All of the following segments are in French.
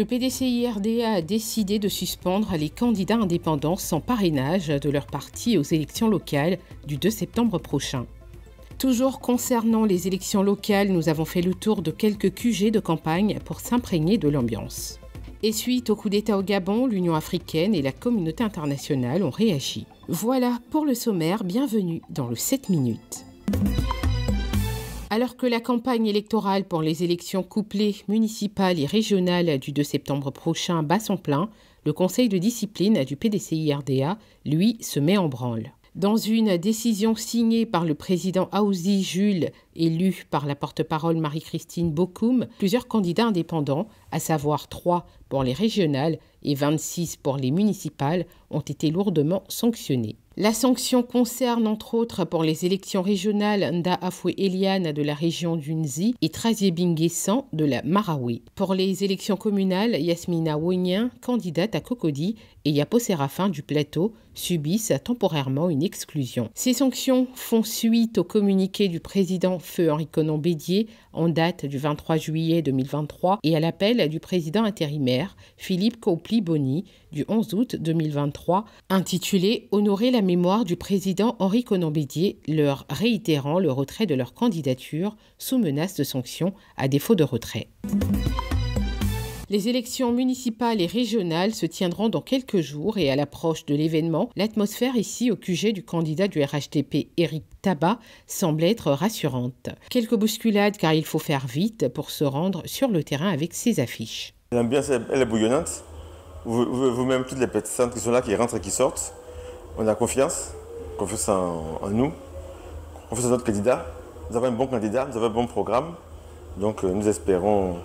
Le PDC-IRDA a décidé de suspendre les candidats indépendants sans parrainage de leur parti aux élections locales du 2 septembre prochain. Toujours concernant les élections locales, nous avons fait le tour de quelques QG de campagne pour s'imprégner de l'ambiance. Et suite au coup d'État au Gabon, l'Union africaine et la communauté internationale ont réagi. Voilà pour le sommaire, bienvenue dans le 7 minutes. Alors que la campagne électorale pour les élections couplées municipales et régionales du 2 septembre prochain bat son plein, le conseil de discipline du PDCI-RDA, lui, se met en branle. Dans une décision signée par le président Aouzi Jules élu par la porte-parole Marie-Christine Bocoum, plusieurs candidats indépendants, à savoir trois pour les régionales et 26 pour les municipales, ont été lourdement sanctionnés. La sanction concerne entre autres pour les élections régionales Nda Afoué Eliane de la région d'Unzi et Trazier bingessan de la Marawi. Pour les élections communales, Yasmina Wonien, candidate à Cocody, et Yapo Séraphin du Plateau subissent temporairement une exclusion. Ces sanctions font suite au communiqué du président Feu Henri Conan Bédier en date du 23 juillet 2023 et à l'appel du président intérimaire Philippe Copli-Boni du 11 août 2023 intitulé Honorer la mémoire du président Henri Conombédier leur réitérant le retrait de leur candidature sous menace de sanctions à défaut de retrait. Les élections municipales et régionales se tiendront dans quelques jours et à l'approche de l'événement, l'atmosphère ici au QG du candidat du RHTP Éric Tabat semble être rassurante. Quelques bousculades car il faut faire vite pour se rendre sur le terrain avec ses affiches. L'ambiance elle est bouillonnante. Vous-même, toutes les petites qui sont là, qui rentrent et qui sortent on a confiance, confiance en, nous, confiance en notre candidat. Nous avons un bon candidat, nous avons un bon programme. Donc euh, nous espérons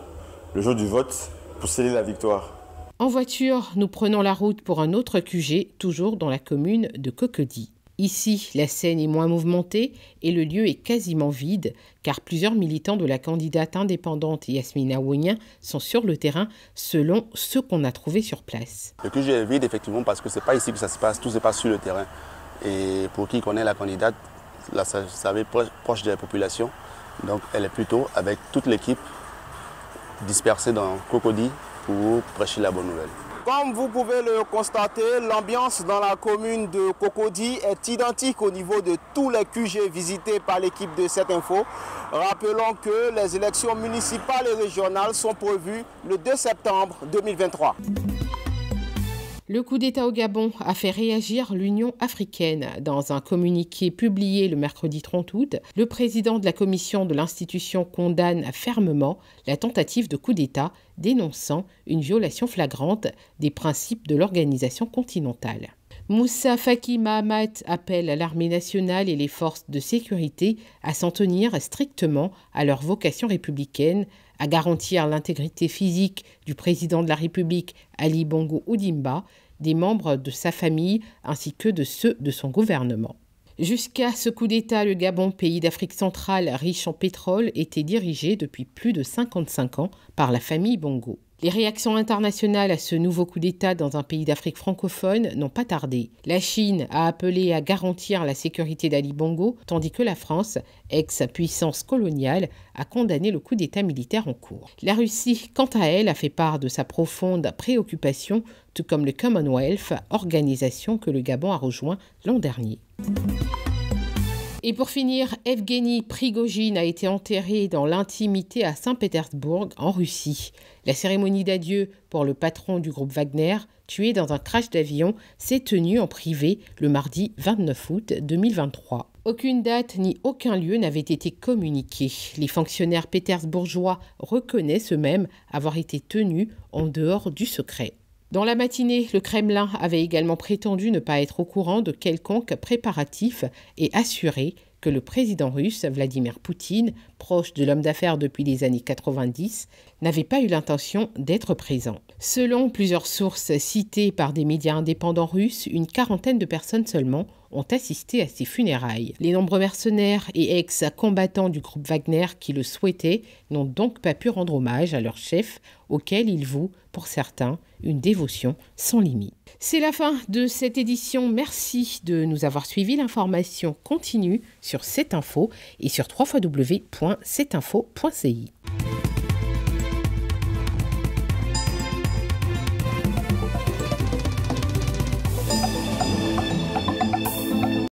le jour du vote pour sceller la victoire. En voiture, nous prenons la route pour un autre QG, toujours dans la commune de Coquedy. Ici, la scène est moins mouvementée et le lieu est quasiment vide, car plusieurs militants de la candidate indépendante Yasmina Ouenien sont sur le terrain selon ce qu'on a trouvé sur place. Le QG est vide effectivement parce que ce n'est pas ici que ça se passe, tout se passe sur le terrain. Et pour qui connaît la candidate, va être proche de la population, donc elle est plutôt avec toute l'équipe dispersée dans Cocody pour prêcher la bonne nouvelle. Comme vous pouvez le constater, l'ambiance dans la commune de Cocody est identique au niveau de tous les QG visités par l'équipe de cette info. Rappelons que les élections municipales et régionales sont prévues le 2 septembre 2023. Le coup d'État au Gabon a fait réagir l'Union africaine. Dans un communiqué publié le mercredi 30 août, le président de la commission de l'institution condamne fermement la tentative de coup d'État, dénonçant une violation flagrante des principes de l'organisation continentale. Moussa Faki Mahamat appelle à l'armée nationale et les forces de sécurité à s'en tenir strictement à leur vocation républicaine à garantir l'intégrité physique du président de la République Ali Bongo Oudimba, des membres de sa famille ainsi que de ceux de son gouvernement. Jusqu'à ce coup d'État, le Gabon, pays d'Afrique centrale riche en pétrole, était dirigé depuis plus de 55 ans par la famille Bongo. Les réactions internationales à ce nouveau coup d'État dans un pays d'Afrique francophone n'ont pas tardé. La Chine a appelé à garantir la sécurité d'Ali Bongo, tandis que la France, ex-puissance coloniale, a condamné le coup d'État militaire en cours. La Russie, quant à elle, a fait part de sa profonde préoccupation, tout comme le Commonwealth, organisation que le Gabon a rejoint l'an dernier. Et pour finir, Evgeny Prigogine a été enterré dans l'intimité à Saint-Pétersbourg, en Russie. La cérémonie d'adieu pour le patron du groupe Wagner, tué dans un crash d'avion, s'est tenue en privé le mardi 29 août 2023. Aucune date ni aucun lieu n'avait été communiqué. Les fonctionnaires pétersbourgeois reconnaissent eux-mêmes avoir été tenus en dehors du secret. Dans la matinée, le Kremlin avait également prétendu ne pas être au courant de quelconque préparatif et assuré que le président russe, Vladimir Poutine, proche de l'homme d'affaires depuis les années 90, n'avait pas eu l'intention d'être présent. Selon plusieurs sources citées par des médias indépendants russes, une quarantaine de personnes seulement ont assisté à ses funérailles. Les nombreux mercenaires et ex-combattants du groupe Wagner qui le souhaitaient n'ont donc pas pu rendre hommage à leur chef, auquel ils vouent, pour certains, une dévotion sans limite. C'est la fin de cette édition. Merci de nous avoir suivis. L'information continue sur cette info et sur www.cetinfo.ci.